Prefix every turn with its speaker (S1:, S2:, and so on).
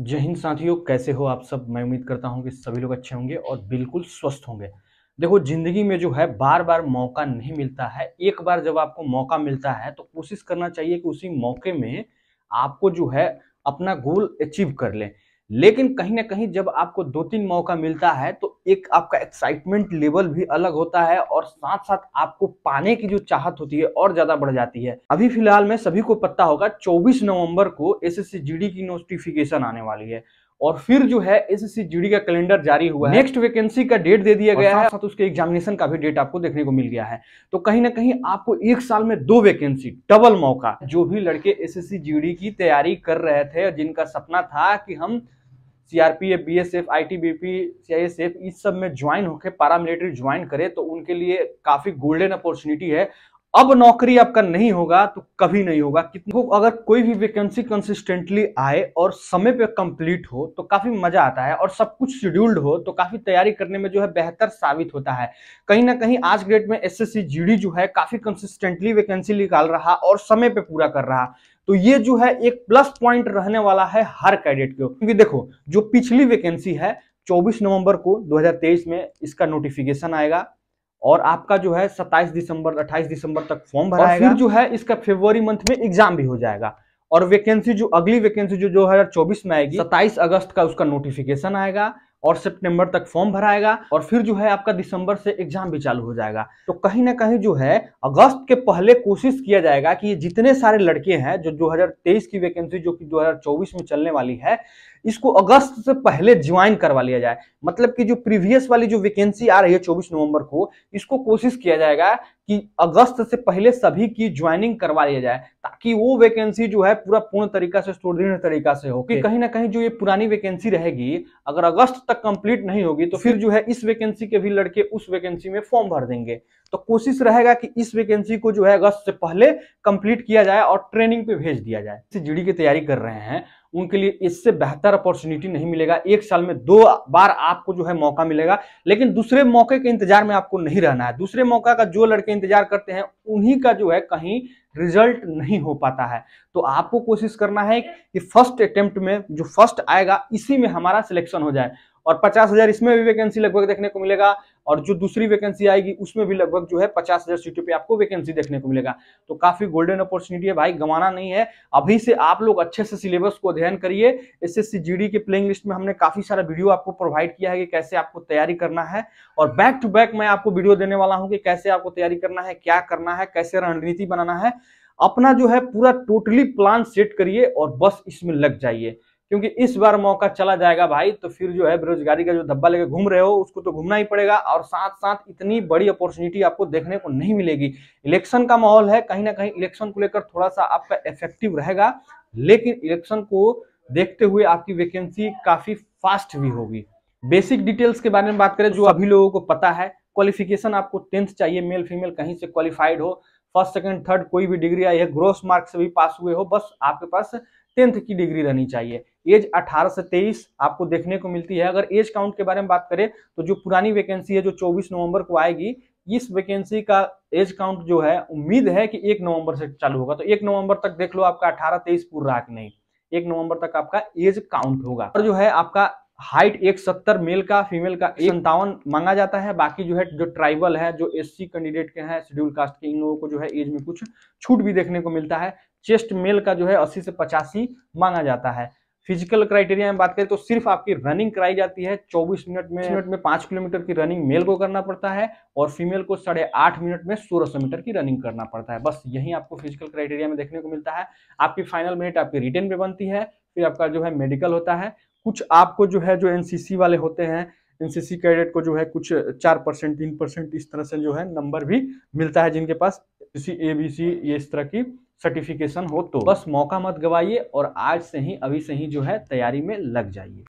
S1: जय हिंद साथियों कैसे हो आप सब मैं उम्मीद करता हूं कि सभी लोग अच्छे होंगे और बिल्कुल स्वस्थ होंगे देखो जिंदगी में जो है बार बार मौका नहीं मिलता है एक बार जब आपको मौका मिलता है तो कोशिश करना चाहिए कि उसी मौके में आपको जो है अपना गोल अचीव कर लें लेकिन कहीं ना कहीं जब आपको दो तीन मौका मिलता है तो एक आपका एक्साइटमेंट लेवल भी अलग होता है और साथ साथ आपको पाने की जो चाहत होती है और ज्यादा बढ़ जाती है अभी फिलहाल में सभी को पता होगा 24 नवंबर को एस एस की नोटिफिकेशन आने वाली है और फिर जो है एस एस का कैलेंडर जारी हुआ है नेक्स्ट वैकेंसी का डेट दे दिया गया है साथ उसके एग्जामिनेशन का भी डेट आपको देखने को मिल गया है तो कहीं ना कहीं आपको एक साल में दो वैकेंसी डबल मौका जो भी लड़के एस एस की तैयारी कर रहे थे जिनका सपना था कि हम CRPF B I S F इस सब में ज्वाइन होकर पारा मिलिट्री ज्वाइन करे तो उनके लिए काफ़ी गोल्डन अपॉर्चुनिटी है अब नौकरी आपका नहीं होगा तो कभी नहीं होगा कितने अगर कोई भी वैकेंसी कंसिस्टेंटली आए और समय पे कंप्लीट हो तो काफी मजा आता है और सब कुछ शेड्यूल्ड हो तो काफी तैयारी करने में जो है बेहतर साबित होता है कहीं ना कहीं आज डेट में एस एस जो है काफी कंसिस्टेंटली वैकेंसी निकाल रहा और समय पर पूरा कर रहा तो ये जो है एक प्लस पॉइंट रहने वाला है हर कैडेट को क्योंकि देखो जो पिछली वैकेंसी है 24 नवंबर को 2023 में इसका नोटिफिकेशन आएगा और आपका जो है 27 दिसंबर 28 दिसंबर तक फॉर्म भरा फिर जो है इसका फेब्रुवरी मंथ में एग्जाम भी हो जाएगा और वैकेंसी जो अगली वैकेंसी जो दो हजार में आएगी सत्ताईस अगस्त का उसका नोटिफिकेशन आएगा और सितंबर तक फॉर्म भराएगा और फिर जो है आपका दिसंबर से एग्जाम भी चालू हो जाएगा तो कहीं ना कहीं जो है अगस्त के पहले कोशिश किया जाएगा कि जितने सारे लड़के हैं जो 2023 की वैकेंसी जो कि 2024 में चलने वाली है इसको अगस्त से पहले ज्वाइन करवा लिया जाए मतलब कि जो प्रीवियस वाली जो वैकेंसी आ रही है चौबीस नवंबर को इसको कोशिश किया जाएगा कि अगस्त से पहले सभी की ज्वाइनिंग करवा लिया जाए ताकि वो वैकेंसी जो है पूरा पूर्ण तरीका से सुदृढ़ तरीका से हो कि कहीं ना कहीं जो ये पुरानी वैकेंसी रहेगी अगर अगस्त तक कंप्लीट नहीं होगी तो फिर जो है इस वैकेंसी के भी लड़के उस वैकेंसी में फॉर्म भर देंगे तो कोशिश रहेगा कि इस वैकेंसी को जो है अगस्त से पहले कंप्लीट किया जाए और ट्रेनिंग पे भेज दिया जाए जीडी की तैयारी कर रहे हैं उनके लिए इससे बेहतर अपॉर्चुनिटी नहीं मिलेगा एक साल में दो बार आपको जो है मौका मिलेगा लेकिन दूसरे मौके के इंतजार में आपको नहीं रहना है दूसरे मौका का जो लड़के इंतजार करते हैं उन्हीं का जो है कहीं रिजल्ट नहीं हो पाता है तो आपको कोशिश करना है कि फर्स्ट अटेम्प्ट में जो फर्स्ट आएगा इसी में हमारा सिलेक्शन हो जाए और पचास हजार इसमें भी वैकेंसी लगभग देखने को मिलेगा और जो दूसरी वैकेंसी आएगी उसमें भी लगभग जो है पचास हजार सीटों पर आपको वैकेंसी देखने को मिलेगा तो काफी गोल्डन अपॉर्चुनिटी है भाई गंवाना नहीं है अभी से आप लोग अच्छे से सिलेबस को अध्ययन करिए एस एस के प्लेइंग लिस्ट में हमने काफी सारा वीडियो आपको प्रोवाइड किया है कि कैसे आपको तैयारी करना है और बैक टू बैक मैं आपको वीडियो देने वाला हूँ कि कैसे आपको तैयारी करना है क्या करना है कैसे रणनीति बनाना है अपना जो है पूरा टोटली प्लान सेट करिए और बस इसमें लग जाइए क्योंकि इस बार मौका चला जाएगा भाई तो फिर जो है बेरोजगारी का जो धब्बा लेकर घूम रहे हो उसको तो घूमना ही पड़ेगा और साथ साथ इतनी बड़ी अपॉर्चुनिटी आपको देखने को नहीं मिलेगी इलेक्शन का माहौल है कहीं ना कहीं इलेक्शन को लेकर थोड़ा सा आपका इफेक्टिव रहेगा लेकिन इलेक्शन को देखते हुए आपकी वैकेंसी काफी फास्ट भी होगी बेसिक डिटेल्स के बारे में बात करें जो अभी लोगों को पता है क्वालिफिकेशन आपको टेंथ चाहिए मेल फीमेल कहीं से क्वालिफाइड हो फर्स्ट सेकंड थर्ड कोई भी डिग्री आई है ग्रोस मार्क्स भी पास हुए हो बस आपके पास टेंथ की डिग्री रहनी चाहिए एज 18 से 23 आपको देखने को मिलती है अगर एज काउंट के बारे में बात करें तो जो पुरानी वैकेंसी है जो 24 नवंबर को आएगी इस वैकेंसी का एज काउंट जो है उम्मीद है कि एक नवंबर से चालू होगा तो एक नवंबर तक देख लो आपका अठारह तेईस पूरा रहा कि नहीं एक नवंबर तक आपका एज काउंट होगा और जो है आपका हाइट एक सत्तर मेल का फीमेल का एक सत्तावन मांगा जाता है बाकी जो है जो ट्राइबल है जो एससी कैंडिडेट के हैं शेड्यूल कास्ट के इन लोगों को जो है एज में कुछ छूट भी देखने को मिलता है चेस्ट मेल का जो है अस्सी से पचासी मांगा जाता है फिजिकल क्राइटेरिया में बात करें तो सिर्फ आपकी रनिंग कराई जाती है 24 मिनट में मिनट में 5 किलोमीटर की रनिंग मेल को करना पड़ता है और फीमेल को साढ़े आठ मिनट में सोलह सौ मीटर की रनिंग करना पड़ता है बस यही आपको फिजिकल क्राइटेरिया में देखने को मिलता है आपकी फाइनल मिनट आपकी रिटर्न पे बनती है फिर आपका जो है मेडिकल होता है कुछ आपको जो है जो एनसीसी वाले होते हैं एनसीसी कैडेट को जो है कुछ चार परसेंट तीन परसेंट इस तरह से जो है नंबर भी मिलता है जिनके पास ए बी सी ये इस तरह की सर्टिफिकेशन हो तो बस मौका मत गवाइए और आज से ही अभी से ही जो है तैयारी में लग जाइए